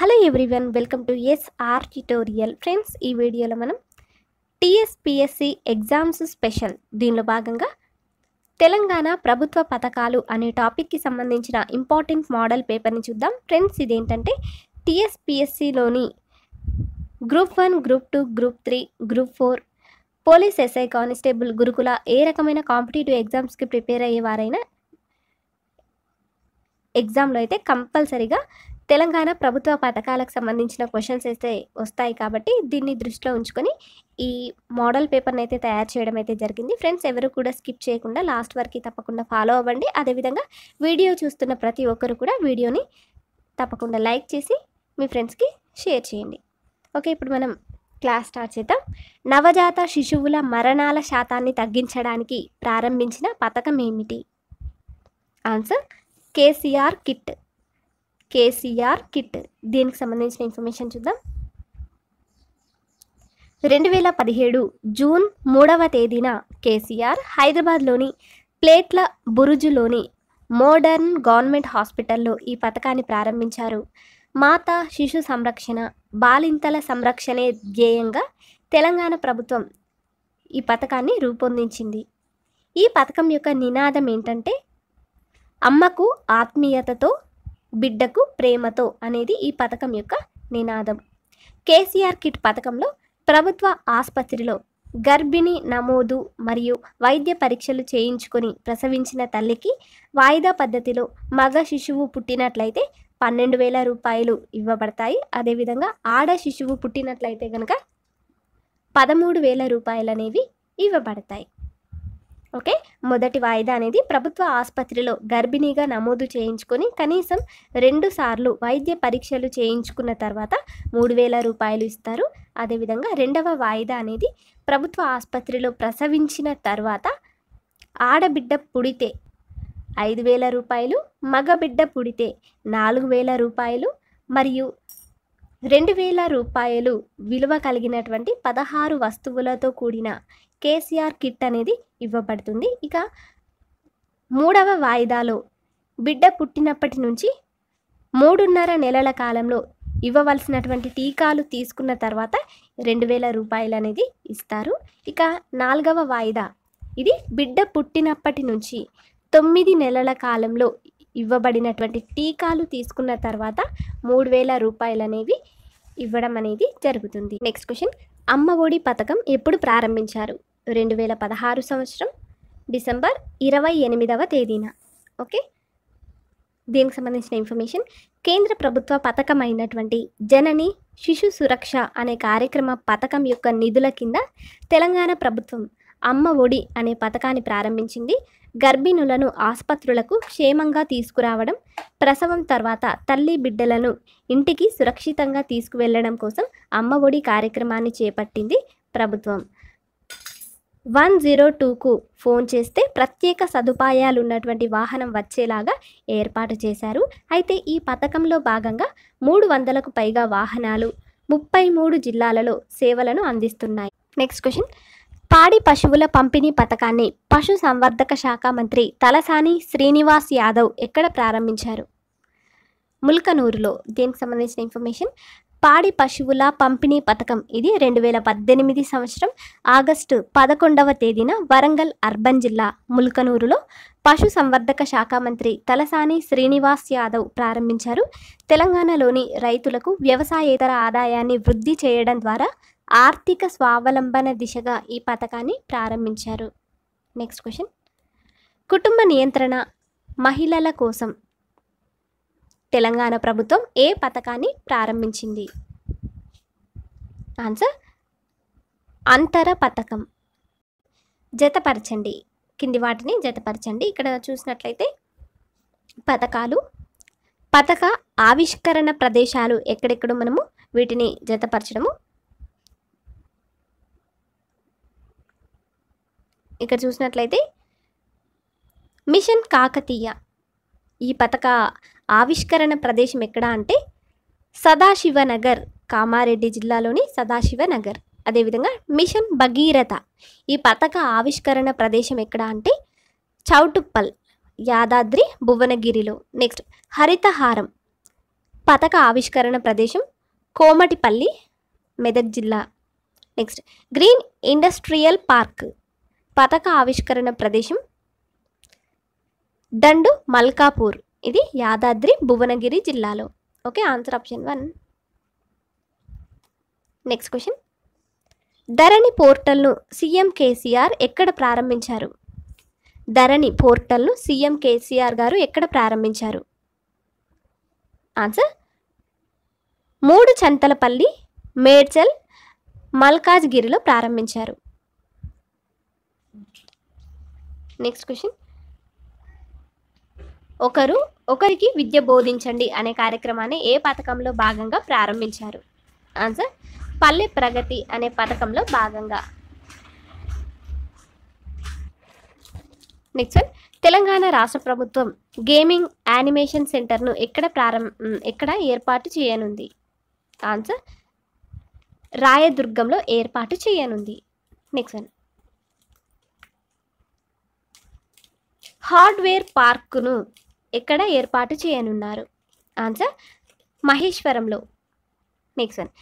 hello everyone welcome to S R tutorial friends ఈ వీడియోలో మనం టీఎస్పిఎస్సి ఎగ్జామ్స్ స్పెషల్ దీనిలో భాగంగా తెలంగాణ ప్రభుత్వ పథకాలు అనే టాపిక్కి సంబంధించిన ఇంపార్టెంట్ మోడల్ పేపర్ని చూద్దాం ఫ్రెండ్స్ ఇదేంటంటే టీఎస్పిఎస్సిలోని group one group two group three group four police SI constable గురుకుల ఏ రకమైన కాంపిటేటివ్ ఎగ్జామ్స్కి ప్రిపేర్ అయ్యేవారైనా ఎగ్జామ్లో అయితే కంపల్సరీగా తెలంగాణ ప్రభుత్వ పథకాలకు సంబంధించిన క్వశ్చన్స్ అయితే వస్తాయి కాబట్టి దీన్ని దృష్టిలో ఉంచుకొని ఈ మోడల్ పేపర్ని అయితే తయారు చేయడం అయితే జరిగింది ఫ్రెండ్స్ ఎవరు కూడా స్కిప్ చేయకుండా లాస్ట్ వరకు తప్పకుండా ఫాలో అవ్వండి అదేవిధంగా వీడియో చూస్తున్న ప్రతి ఒక్కరు కూడా వీడియోని తప్పకుండా లైక్ చేసి మీ ఫ్రెండ్స్కి షేర్ చేయండి ఓకే ఇప్పుడు మనం క్లాస్ స్టార్ట్ చేద్దాం నవజాత శిశువుల మరణాల శాతాన్ని తగ్గించడానికి ప్రారంభించిన పథకం ఏమిటి answer KCR kit KCR kit దీనికి సంబంధించిన ఇన్ఫర్మేషన్ చూద్దాం రెండు వేల పదిహేడు జూన్ మూడవ తేదీన కేసీఆర్ హైదరాబాద్లోని ప్లేట్ల బురుజులోని మోడర్న్ గవర్నమెంట్ హాస్పిటల్లో ఈ పథకాన్ని ప్రారంభించారు మాతా శిశు సంరక్షణ బాలింతల సంరక్షణే ధ్యేయంగా తెలంగాణ ప్రభుత్వం ఈ పథకాన్ని రూపొందించింది ఈ పథకం యొక్క నినాదం ఏంటంటే అమ్మకు ఆత్మీయతతో బిడ్డకు ప్రేమతో అనేది ఈ పథకం యొక్క నినాదం కేసీఆర్ కిట్ పథకంలో ప్రభుత్వ ఆసుపత్రిలో గర్భిణి నమోదు మరియు వైద్య పరీక్షలు చేయించుకొని ప్రసవించిన తల్లికి వాయిదా పద్ధతిలో మగ శిశువు పుట్టినట్లయితే పన్నెండు వేల రూపాయలు ఇవ్వబడతాయి అదేవిధంగా ఆడ శిశువు పుట్టినట్లయితే కనుక పదమూడు వేల రూపాయలు అనేవి ఇవ్వబడతాయి ఓకే మొదటి వాయిదా అనేది ప్రభుత్వ ఆసుపత్రిలో గర్భిణీగా నమోదు చేయించుకొని కనీసం రెండు సార్లు వైద్య పరీక్షలు చేయించుకున్న తర్వాత మూడు వేల రూపాయలు ఇస్తారు అదేవిధంగా రెండవ వాయిదా అనేది ప్రభుత్వ ఆసుపత్రిలో ప్రసవించిన తర్వాత ఆడబిడ్డ పుడితే ఐదు వేల రూపాయలు మగబిడ్డ పుడితే నాలుగు వేల రూపాయలు మరియు రెండు వేల రూపాయలు విలువ కలిగినటువంటి పదహారు వస్తువులతో కూడిన కేసీఆర్ కిట్ అనేది ఇవ్వబడుతుంది ఇక మూడవ వాయిదాలో బిడ్డ పుట్టినప్పటి నుంచి మూడున్నర నెలల కాలంలో ఇవ్వవలసినటువంటి టీకాలు తీసుకున్న తర్వాత రెండు వేల రూపాయలు అనేది ఇస్తారు ఇక నాలుగవ వాయిదా ఇది బిడ్డ పుట్టినప్పటి నుంచి తొమ్మిది నెలల కాలంలో ఇవ్వబడినటువంటి టీకాలు తీసుకున్న తర్వాత మూడు వేల రూపాయలు అనేవి ఇవ్వడం అనేది జరుగుతుంది నెక్స్ట్ క్వశ్చన్ అమ్మ ఒడి పథకం ఎప్పుడు ప్రారంభించారు రెండు వేల పదహారు సంవత్సరం డిసెంబర్ ఇరవై ఎనిమిదవ తేదీన ఓకే దీనికి సంబంధించిన ఇన్ఫర్మేషన్ కేంద్ర ప్రభుత్వ పథకం అయినటువంటి జనని శిశు సురక్ష అనే కార్యక్రమ పథకం యొక్క నిధుల కింద తెలంగాణ ప్రభుత్వం అమ్మ ఒడి అనే పథకాన్ని ప్రారంభించింది గర్భిణులను ఆసుపత్రులకు క్షేమంగా తీసుకురావడం ప్రసవం తర్వాత తల్లి బిడ్డలను ఇంటికి సురక్షితంగా తీసుకువెళ్లడం కోసం అమ్మ ఒడి కార్యక్రమాన్ని చేపట్టింది ప్రభుత్వం వన్ జీరో టూకు ఫోన్ చేస్తే ప్రత్యేక సదుపాయాలు ఉన్నటువంటి వాహనం వచ్చేలాగా ఏర్పాటు చేశారు అయితే ఈ పథకంలో భాగంగా మూడు వందలకు పైగా వాహనాలు ముప్పై మూడు జిల్లాలలో సేవలను అందిస్తున్నాయి నెక్స్ట్ క్వశ్చన్ పాడి పశువుల పంపిణీ పథకాన్ని పశు సంవర్ధక శాఖ మంత్రి తలసాని శ్రీనివాస్ యాదవ్ ఎక్కడ ప్రారంభించారు ముల్కనూరులో దీనికి సంబంధించిన ఇన్ఫర్మేషన్ పాడి పశువుల పంపిణీ పథకం ఇది రెండు వేల పద్దెనిమిది సంవత్సరం ఆగస్టు పదకొండవ తేదీన వరంగల్ అర్బన్ జిల్లా ముల్కనూరులో పశు సంవర్ధక శాఖ మంత్రి తలసాని శ్రీనివాస్ యాదవ్ ప్రారంభించారు తెలంగాణలోని రైతులకు వ్యవసాయేతర ఆదాయాన్ని వృద్ధి చేయడం ద్వారా ఆర్థిక స్వావలంబన దిశగా ఈ పథకాన్ని ప్రారంభించారు నెక్స్ట్ క్వశ్చన్ కుటుంబ నియంత్రణ మహిళల కోసం తెలంగాణ ప్రభుత్వం ఏ పథకాన్ని ప్రారంభించింది ఆన్సర్ అంతర పథకం జతపరచండి కింది వాటిని జతపరచండి ఇక్కడ చూసినట్లయితే పథకాలు పథక ఆవిష్కరణ ప్రదేశాలు ఎక్కడెక్కడ మనము వీటిని జతపరచడము ఇక్కడ చూసినట్లయితే మిషన్ కాకతీయ ఈ పథక ఆవిష్కరణ ప్రదేశం ఎక్కడ అంటే సదాశివనగర్ కామారెడ్డి జిల్లాలోని సదాశివనగర్ అదేవిధంగా మిషన్ భగీరథ ఈ పథక ఆవిష్కరణ ప్రదేశం ఎక్కడ అంటే చౌటుప్పల్ యాదాద్రి భువనగిరిలో నెక్స్ట్ హరితహారం పథక ఆవిష్కరణ ప్రదేశం కోమటిపల్లి మెదక్ జిల్లా నెక్స్ట్ గ్రీన్ ఇండస్ట్రియల్ పార్క్ పథక ఆవిష్కరణ ప్రదేశం దండు మల్కాపూర్ ఇది యాదాద్రి భువనగిరి జిల్లాలో okay answer option one next question Dharani పోర్టల్ను సీఎం కేసీఆర్ ఎక్కడ ప్రారంభించారు ధరణి పోర్టల్ను సీఎం కేసీఆర్ గారు ఎక్కడ ప్రారంభించారు ఆన్సర్ మూడు చంతలపల్లి మేడ్చల్ మల్కాజ్గిరిలో ప్రారంభించారు నెక్స్ట్ క్వశ్చన్ ఒకరు ఒకరికి విద్య బోధించండి అనే కార్యక్రమాన్ని ఏ పథకంలో భాగంగా ప్రారంభించారు ఆన్సర్ పల్లె ప్రగతి అనే పథకంలో భాగంగా నెక్స్ట్ తెలంగాణ రాష్ట్ర ప్రభుత్వం గేమింగ్ యానిమేషన్ సెంటర్ను ఎక్కడ ప్రారంభ ఎక్కడ ఏర్పాటు చేయనుంది ఆన్సర్ రాయదుర్గంలో ఏర్పాటు చేయనుంది నెక్స్ట్ హార్డ్వేర్ పార్కును ఎక్కడ ఏర్పాటు చేయనున్నారు ఆన్సర్ మహేశ్వరంలో నెక్స్ట్ వన్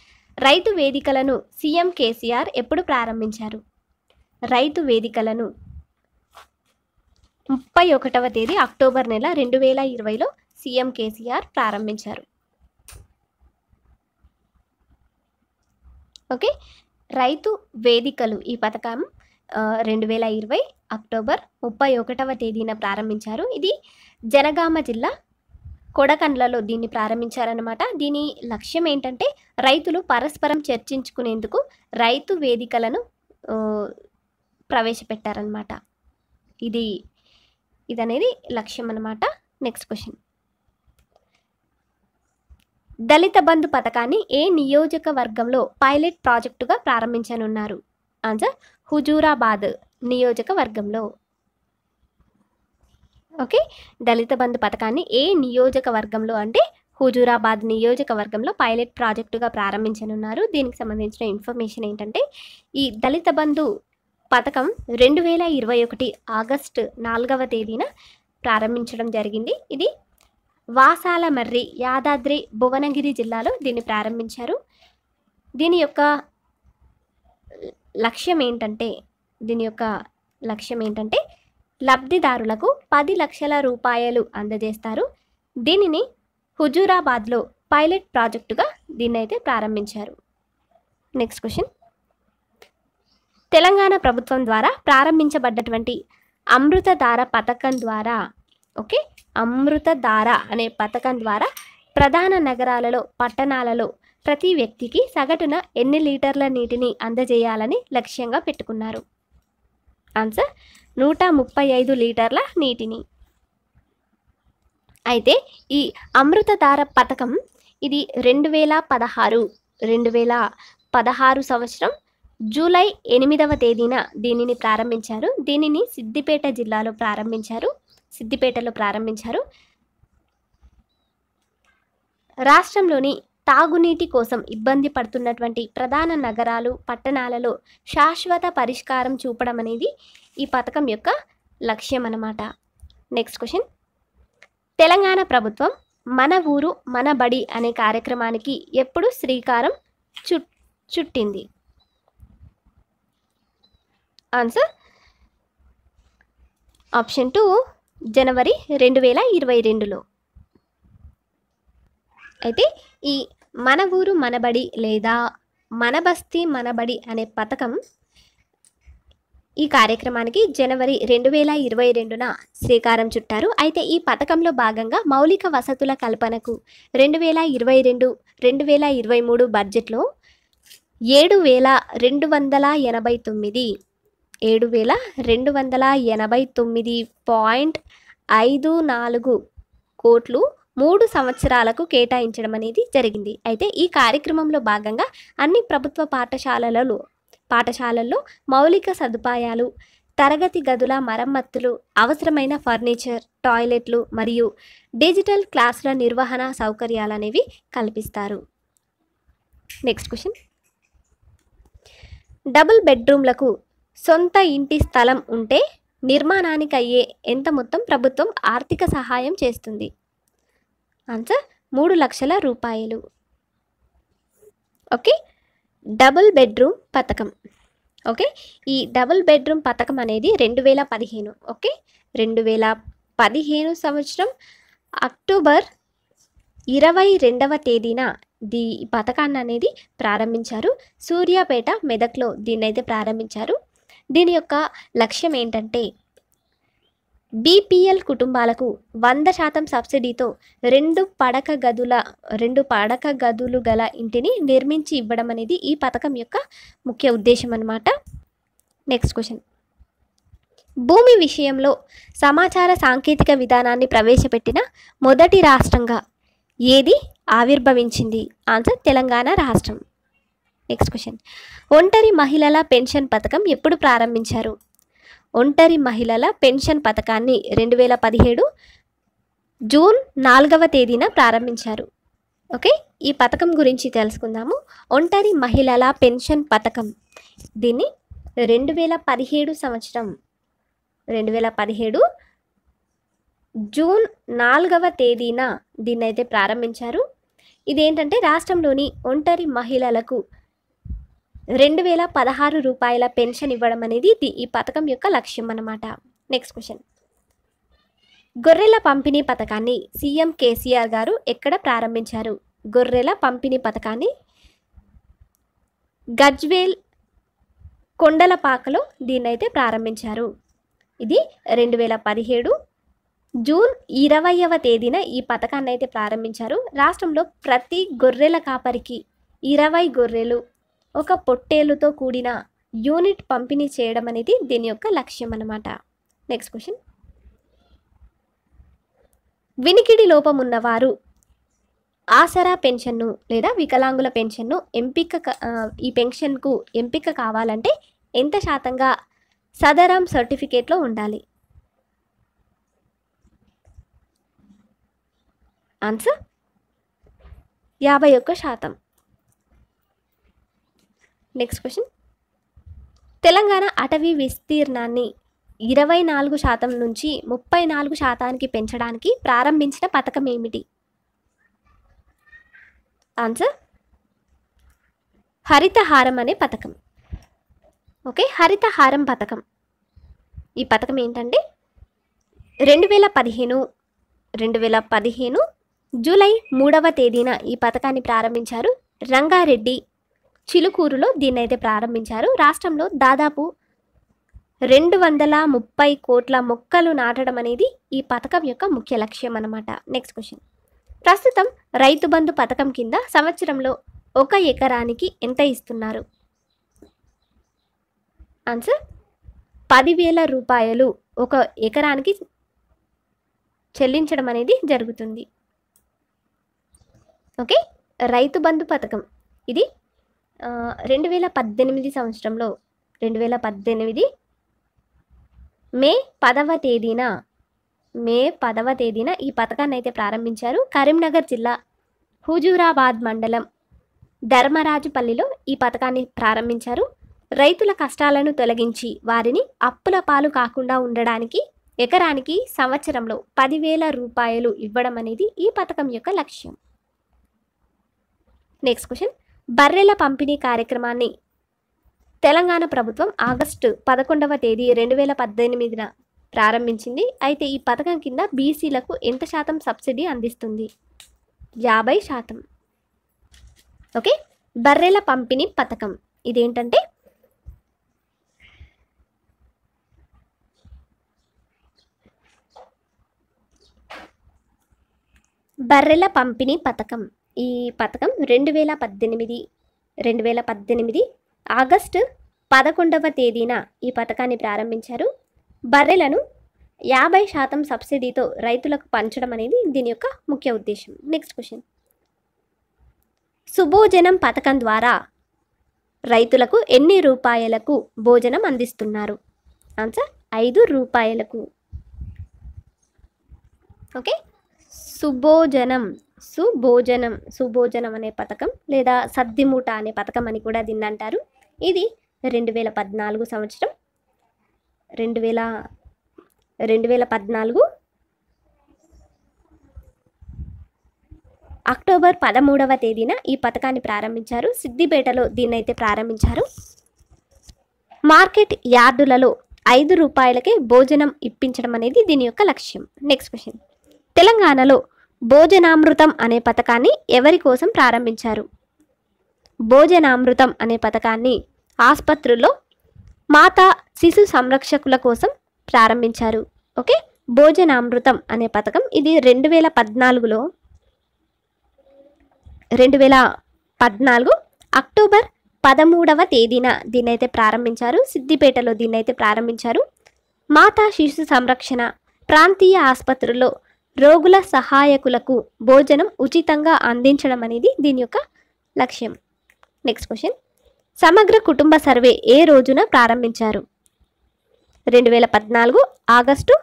రైతు వేదికలను సీఎం కేసీఆర్ ఎప్పుడు ప్రారంభించారు రైతు వేదికలను ముప్పై ఒకటవ తేదీ అక్టోబర్ నెల రెండు వేల ఇరవైలో సీఎం కేసీఆర్ ప్రారంభించారు ఓకే రైతు వేదికలు ఈ పథకం రెండు వేల ఇరవై అక్టోబర్ ముప్పై ఒకటవ తేదీన ప్రారంభించారు ఇది జనగామ జిల్లా కొడకండ్లలో దీన్ని ప్రారంభించారనమాట దీని లక్ష్యం ఏంటంటే రైతులు పరస్పరం చర్చించుకునేందుకు రైతు వేదికలను ప్రవేశపెట్టారనమాట ఇది ఇదనేది లక్ష్యం అనమాట నెక్స్ట్ క్వశ్చన్ దళిత బంధు పథకాన్ని ఏ నియోజకవర్గంలో పైలట్ ప్రాజెక్టుగా ప్రారంభించనున్నారు ఆన్సర్ హుజూరాబాద్ నియోజకవర్గంలో ఓకే దళిత బంధు పథకాన్ని ఏ నియోజకవర్గంలో అంటే హుజూరాబాద్ నియోజకవర్గంలో పైలట్ ప్రాజెక్టుగా ప్రారంభించనున్నారు దీనికి సంబంధించిన ఇన్ఫర్మేషన్ ఏంటంటే ఈ దళిత బంధు పథకం రెండు వేల ఇరవై ఒకటి ఆగస్టు నాలుగవ తేదీన ప్రారంభించడం జరిగింది ఇది వాసాల మర్రి యాదాద్రి భువనగిరి జిల్లాలో దీన్ని ప్రారంభించారు దీని యొక్క లక్ష్యం ఏంటంటే దీని యొక్క లక్ష్యం ఏంటంటే లబ్ధిదారులకు పది లక్షల రూపాయలు అందజేస్తారు దీనిని హుజూరాబాద్లో పైలట్ ప్రాజెక్టుగా దీన్ని అయితే ప్రారంభించారు నెక్స్ట్ క్వశ్చన్ తెలంగాణ ప్రభుత్వం ద్వారా ప్రారంభించబడ్డటువంటి అమృతధార పథకం ద్వారా ఓకే అమృతధార అనే పథకం ద్వారా ప్రధాన నగరాలలో పట్టణాలలో ప్రతి వ్యక్తికి సగటున ఎన్ని లీటర్ల నీటిని అందజేయాలని లక్ష్యంగా పెట్టుకున్నారు ఆన్సర్ నూట ముప్పై ఐదు లీటర్ల నీటిని అయితే ఈ అమృతధార పథకం ఇది రెండు వేల పదహారు రెండు వేల పదహారు సంవత్సరం జూలై ఎనిమిదవ తేదీన దీనిని ప్రారంభించారు దీనిని సిద్దిపేట జిల్లాలో ప్రారంభించారు సిద్దిపేటలో ప్రారంభించారు రాష్ట్రంలోని తాగునీటి కోసం ఇబ్బంది పడుతున్నటువంటి ప్రధాన నగరాలు పట్టణాలలో శాశ్వత పరిష్కారం చూపడం అనేది ఈ పథకం యొక్క లక్ష్యం అన్నమాట నెక్స్ట్ క్వశ్చన్ తెలంగాణ ప్రభుత్వం మన ఊరు మన బడి అనే కార్యక్రమానికి ఎప్పుడు శ్రీకారం చు చుట్టింది ఆన్సర్ ఆప్షన్ టూ జనవరి రెండు వేల ఇరవై రెండులో అయితే ఈ మన ఊరు మనబడి లేదా మన బస్తీ మనబడి అనే పథకం ఈ కార్యక్రమానికి జనవరి రెండు వేల ఇరవై రెండున శ్రీకారం చుట్టారు అయితే ఈ పథకంలో భాగంగా మౌలిక వసతుల కల్పనకు రెండు వేల ఇరవై రెండు రెండు వేల ఇరవై మూడు బడ్జెట్లో ఏడు వేల రెండు వందల ఎనభై తొమ్మిది ఏడు వేల రెండు వందల ఎనభై తొమ్మిది పాయింట్ ఐదు నాలుగు కోట్లు మూడు సంవత్సరాలకు కేటాయించడం అనేది జరిగింది అయితే ఈ కార్యక్రమంలో భాగంగా అన్ని ప్రభుత్వ పాఠశాలలలో పాఠశాలల్లో మౌలిక సదుపాయాలు తరగతి గదుల మరమ్మతులు అవసరమైన ఫర్నిచర్ టాయిలెట్లు మరియు డిజిటల్ క్లాసుల నిర్వహణ సౌకర్యాలు అనేవి కల్పిస్తారు నెక్స్ట్ క్వశ్చన్ డబుల్ బెడ్రూమ్లకు సొంత ఇంటి స్థలం ఉంటే నిర్మాణానికి అయ్యే ఎంత మొత్తం ప్రభుత్వం ఆర్థిక సహాయం చేస్తుంది ఆన్సర్ మూడు లక్షల రూపాయలు ఓకే డబుల్ బెడ్రూమ్ పథకం ఓకే ఈ డబుల్ బెడ్రూమ్ పథకం అనేది రెండు వేల పదిహేను ఓకే రెండు వేల పదిహేను సంవత్సరం అక్టోబర్ ఇరవై రెండవ తేదీన దీ పథకాన్ని అనేది ప్రారంభించారు సూర్యాపేట మెదక్లో దీన్ని అయితే ప్రారంభించారు దీని యొక్క లక్ష్యం ఏంటంటే బీపీఎల్ కుటుంబాలకు వంద శాతం సబ్సిడీతో రెండు పడక గదుల రెండు పడక గదులు గల ఇంటిని నిర్మించి ఇవ్వడం అనేది ఈ పథకం యొక్క ముఖ్య ఉద్దేశం అనమాట నెక్స్ట్ క్వశ్చన్ భూమి విషయంలో సమాచార సాంకేతిక విధానాన్ని ప్రవేశపెట్టిన మొదటి రాష్ట్రంగా ఏది ఆవిర్భవించింది ఆన్సర్ తెలంగాణ రాష్ట్రం నెక్స్ట్ క్వశ్చన్ ఒంటరి మహిళల పెన్షన్ పథకం ఎప్పుడు ప్రారంభించారు ఒంటరి మహిళల పెన్షన్ పథకాన్ని రెండు వేల పదిహేడు జూన్ నాలుగవ తేదీన ప్రారంభించారు ఓకే ఈ పథకం గురించి తెలుసుకుందాము ఒంటరి మహిళల పెన్షన్ పథకం దీన్ని రెండు వేల పదిహేడు సంవత్సరం రెండు వేల పదిహేడు జూన్ నాలుగవ తేదీన దీన్నైతే ప్రారంభించారు ఇదేంటంటే రాష్ట్రంలోని ఒంటరి మహిళలకు రెండు వేల పదహారు రూపాయల పెన్షన్ ఇవ్వడం అనేది ఈ పథకం యొక్క లక్ష్యం అన్నమాట నెక్స్ట్ క్వశ్చన్ గొర్రెల పంపిణీ పథకాన్ని సీఎం కేసీఆర్ గారు ఎక్కడ ప్రారంభించారు గొర్రెల పంపిణీ పథకాన్ని గజ్వేల్ కొండలపాకలో దీన్నైతే ప్రారంభించారు ఇది రెండు వేల పదిహేడు జూన్ ఇరవైవ తేదీన ఈ పథకాన్ని అయితే ప్రారంభించారు రాష్ట్రంలో ప్రతి గొర్రెల కాపరికి ఇరవై గొర్రెలు ఒక పొట్టేలుతో కూడిన యూనిట్ పంపిణీ చేయడం అనేది దీని యొక్క లక్ష్యం అన్నమాట నెక్స్ట్ క్వశ్చన్ వినికిడి లోపం ఉన్నవారు ఆసరా పెన్షన్ను లేదా వికలాంగుల పెన్షన్ను ఎంపిక ఈ పెన్షన్కు ఎంపిక కావాలంటే ఎంత శాతంగా సదరం సర్టిఫికేట్లో ఉండాలి ఆన్సర్ యాభై ఒక్క శాతం నెక్స్ట్ క్వశ్చన్ తెలంగాణ అటవీ విస్తీర్ణాన్ని ఇరవై నాలుగు శాతం నుంచి ముప్పై నాలుగు శాతానికి పెంచడానికి ప్రారంభించిన పథకం ఏమిటి ఆన్సర్ హరితహారం అనే పథకం ఓకే హరితహారం పథకం ఈ పథకం ఏంటంటే రెండు వేల పదిహేను రెండు వేల పదిహేను జూలై మూడవ తేదీన ఈ పథకాన్ని ప్రారంభించారు రంగారెడ్డి చిలుకూరులో దీన్ని అయితే ప్రారంభించారు రాష్ట్రంలో దాదాపు రెండు వందల ముప్పై కోట్ల మొక్కలు నాటడం అనేది ఈ పథకం యొక్క ముఖ్య లక్ష్యం అనమాట నెక్స్ట్ క్వశ్చన్ ప్రస్తుతం రైతు బంధు పథకం కింద సంవత్సరంలో ఒక ఎకరానికి ఎంత ఇస్తున్నారు ఆన్సర్ పదివేల రూపాయలు ఒక ఎకరానికి చెల్లించడం అనేది జరుగుతుంది ఓకే రైతు బంధు పథకం ఇది రెండు వేల పద్దెనిమిది సంవత్సరంలో రెండు వేల పద్దెనిమిది మే పదవ తేదీన మే పదవ తేదీన ఈ పథకాన్ని అయితే ప్రారంభించారు కరీంనగర్ జిల్లా హుజూరాబాద్ మండలం ధర్మరాజుపల్లిలో ఈ పథకాన్ని ప్రారంభించారు రైతుల కష్టాలను తొలగించి వారిని అప్పుల పాలు కాకుండా ఉండడానికి ఎకరానికి సంవత్సరంలో పదివేల రూపాయలు ఇవ్వడం అనేది ఈ పథకం యొక్క లక్ష్యం నెక్స్ట్ క్వశ్చన్ బర్రెల పంపిణీ కార్యక్రమాన్ని తెలంగాణ ప్రభుత్వం ఆగస్టు పదకొండవ తేదీ రెండు వేల పద్దెనిమిదిన ప్రారంభించింది అయితే ఈ పథకం కింద బీసీలకు ఎంత శాతం సబ్సిడీ అందిస్తుంది యాభై శాతం ఓకే బర్రెల పంపిణీ పథకం ఇదేంటంటే బర్రెల పంపిణీ పథకం ఈ పథకం రెండు వేల పద్దెనిమిది రెండు వేల పద్దెనిమిది ఆగస్టు పదకొండవ తేదీన ఈ పథకాన్ని ప్రారంభించారు బర్రెలను యాభై శాతం సబ్సిడీతో రైతులకు పంచడం అనేది దీని యొక్క ముఖ్య ఉద్దేశం నెక్స్ట్ క్వశ్చన్ సుభోజనం పథకం ద్వారా రైతులకు ఎన్ని రూపాయలకు భోజనం అందిస్తున్నారు ఆన్సర్ ఐదు రూపాయలకు ఓకే సుభోజనం సుభోజనం సుభోజనం అనే పథకం లేదా సద్దిమూట అనే పథకం అని కూడా దీన్ని అంటారు ఇది రెండు వేల పద్నాలుగు సంవత్సరం రెండు వేల రెండు వేల పద్నాలుగు అక్టోబర్ పదమూడవ తేదీన ఈ పథకాన్ని ప్రారంభించారు సిద్దిపేటలో దీన్నైతే ప్రారంభించారు మార్కెట్ యార్డులలో ఐదు రూపాయలకే భోజనం ఇప్పించడం అనేది దీని యొక్క లక్ష్యం నెక్స్ట్ క్వశ్చన్ తెలంగాణలో భోజనామృతం అనే పథకాన్ని ఎవరి కోసం ప్రారంభించారు భోజనామృతం అనే పథకాన్ని ఆసుపత్రుల్లో మాతా శిశు సంరక్షకుల కోసం ప్రారంభించారు ఓకే భోజనామృతం అనే పథకం ఇది రెండు వేల పద్నాలుగులో రెండు వేల పద్నాలుగు అక్టోబర్ పదమూడవ తేదీన దీన్నైతే ప్రారంభించారు సిద్దిపేటలో దీన్నైతే ప్రారంభించారు మాతా శిశు సంరక్షణ ప్రాంతీయ ఆసుపత్రుల్లో రోగుల సహాయకులకు భోజనం ఉచితంగా అందించడం అనేది దీని యొక్క లక్ష్యం నెక్స్ట్ క్వశ్చన్ సమగ్ర కుటుంబ సర్వే ఏ రోజున ప్రారంభించారు రెండు వేల పద్నాలుగు ఆగస్టు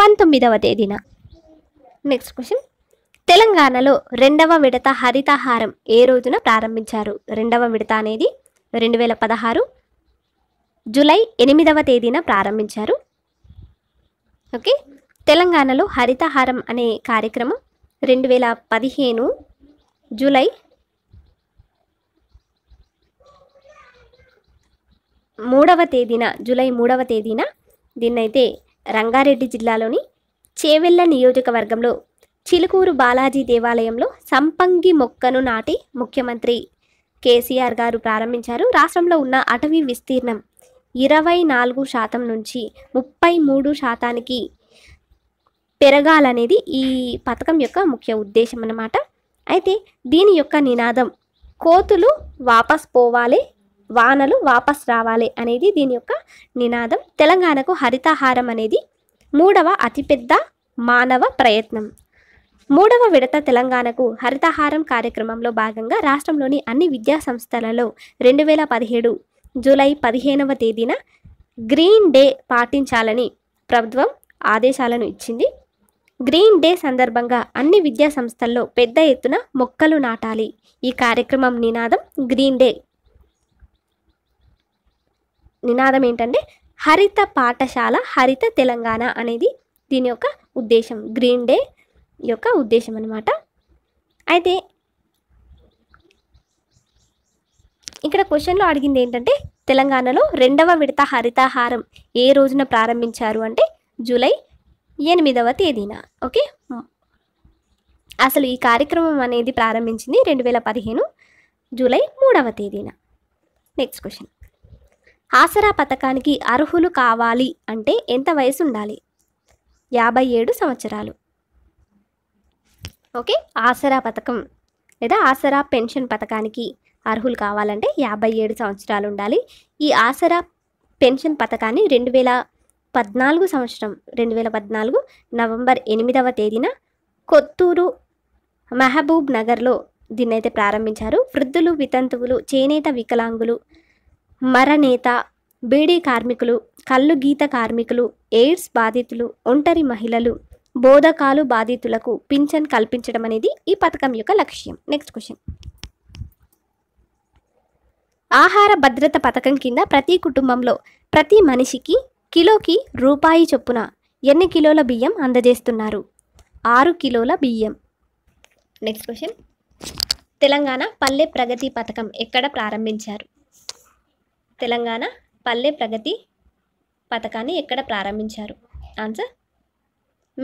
పంతొమ్మిదవ తేదీన నెక్స్ట్ క్వశ్చన్ తెలంగాణలో రెండవ విడత హరితహారం ఏ రోజున ప్రారంభించారు రెండవ విడత అనేది రెండు వేల పదహారు జూలై ఎనిమిదవ తేదీన ప్రారంభించారు ఓకే తెలంగాణలో హరితహారం అనే కార్యక్రమం రెండు వేల పదిహేను జూలై మూడవ తేదీన జూలై మూడవ తేదీన దీన్నైతే రంగారెడ్డి జిల్లాలోని చేవెళ్ళ నియోజకవర్గంలో చిలుకూరు బాలాజీ దేవాలయంలో సంపంగి మొక్కను నాటి ముఖ్యమంత్రి కేసీఆర్ గారు ప్రారంభించారు రాష్ట్రంలో ఉన్న అటవీ విస్తీర్ణం ఇరవై నాలుగు శాతం నుంచి ముప్పై మూడు శాతానికి పెరగాలనేది ఈ పథకం యొక్క ముఖ్య ఉద్దేశం అన్నమాట అయితే దీని యొక్క నినాదం కోతులు వాపస్ పోవాలి వానలు వాపస్ రావాలి అనేది దీని యొక్క నినాదం తెలంగాణకు హరితాహారం అనేది మూడవ అతిపెద్ద మానవ ప్రయత్నం మూడవ విడత తెలంగాణకు హరితహారం కార్యక్రమంలో భాగంగా రాష్ట్రంలోని అన్ని విద్యా సంస్థలలో రెండు వేల పదిహేడు జూలై పదిహేనవ తేదీన గ్రీన్ డే పాటించాలని ప్రభుత్వం ఆదేశాలను ఇచ్చింది గ్రీన్ డే సందర్భంగా అన్ని విద్యా సంస్థల్లో పెద్ద ఎత్తున మొక్కలు నాటాలి ఈ కార్యక్రమం నినాదం గ్రీన్ డే నినాదం ఏంటంటే హరిత పాఠశాల హరిత తెలంగాణ అనేది దీని యొక్క ఉద్దేశం గ్రీన్ డే యొక్క ఉద్దేశం అనమాట అయితే ఇక్కడ క్వశ్చన్లో అడిగింది ఏంటంటే తెలంగాణలో రెండవ విడత హరితాహారం ఏ రోజున ప్రారంభించారు అంటే జూలై ఎనిమిదవ తేదీన ఓకే అసలు ఈ కార్యక్రమం అనేది ప్రారంభించింది రెండు వేల పదిహేను జూలై మూడవ తేదీన నెక్స్ట్ క్వశ్చన్ ఆసరా పథకానికి అర్హులు కావాలి అంటే ఎంత వయసు ఉండాలి యాభై ఏడు సంవత్సరాలు ఓకే ఆసరా పథకం లేదా ఆసరా పెన్షన్ పథకానికి అర్హులు కావాలంటే యాభై ఏడు సంవత్సరాలు ఉండాలి ఈ ఆసరా పెన్షన్ పథకాన్ని రెండు వేల పద్నాలుగు సంవత్సరం రెండు వేల పద్నాలుగు నవంబర్ ఎనిమిదవ తేదీన కొత్తూరు మహబూబ్ నగర్లో దీన్నైతే ప్రారంభించారు వృద్ధులు వితంతువులు చేనేత వికలాంగులు మరనేత బీడీ కార్మికులు కళ్ళు గీత కార్మికులు ఎయిడ్స్ బాధితులు ఒంటరి మహిళలు బోధకాలు బాధితులకు పింఛన్ కల్పించడం అనేది ఈ పథకం యొక్క లక్ష్యం నెక్స్ట్ క్వశ్చన్ ఆహార భద్రత పథకం కింద ప్రతి కుటుంబంలో ప్రతి మనిషికి కిలోకి రూపాయి చొప్పున ఎన్ని కిలోల బియ్యం అందజేస్తున్నారు ఆరు కిలోల బియ్యం నెక్స్ట్ క్వశ్చన్ తెలంగాణ పల్లె ప్రగతి పథకం ఎక్కడ ప్రారంభించారు తెలంగాణ పల్లె ప్రగతి పథకాన్ని ఎక్కడ ప్రారంభించారు ఆన్సర్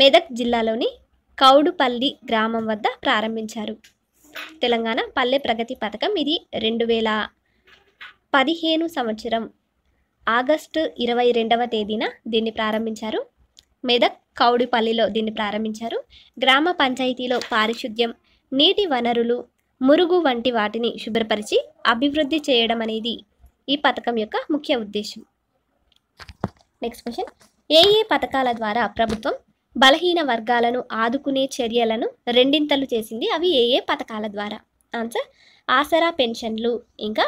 మెదక్ జిల్లాలోని కౌడుపల్లి గ్రామం వద్ద ప్రారంభించారు తెలంగాణ పల్లె ప్రగతి పథకం ఇది రెండు వేల పదిహేను సంవత్సరం ఆగస్టు ఇరవై రెండవ తేదీన దీన్ని ప్రారంభించారు మెదక్ కౌడిపల్లిలో దీన్ని ప్రారంభించారు గ్రామ పంచాయతీలో పారిశుద్ధ్యం నీటి వనరులు మురుగు వంటి వాటిని శుభ్రపరిచి అభివృద్ధి చేయడం అనేది ఈ పథకం యొక్క ముఖ్య ఉద్దేశం నెక్స్ట్ క్వశ్చన్ ఏ ఏ పథకాల ద్వారా ప్రభుత్వం బలహీన వర్గాలను ఆదుకునే చర్యలను రెండింతలు చేసింది అవి ఏ ఏ పథకాల ద్వారా ఆన్సర్ ఆసరా పెన్షన్లు ఇంకా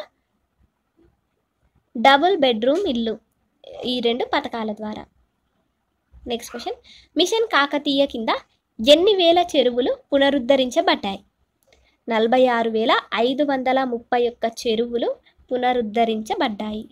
డబుల్ బెడ్రూమ్ ఇల్లు ఈ రెండు పథకాల ద్వారా నెక్స్ట్ క్వశ్చన్ మిషన్ కాకతీయ కింద ఎన్ని వేల చెరువులు పునరుద్ధరించబడ్డాయి నలభై ఆరు వేల ఐదు వందల ముప్పై ఒక్క చెరువులు పునరుద్ధరించబడ్డాయి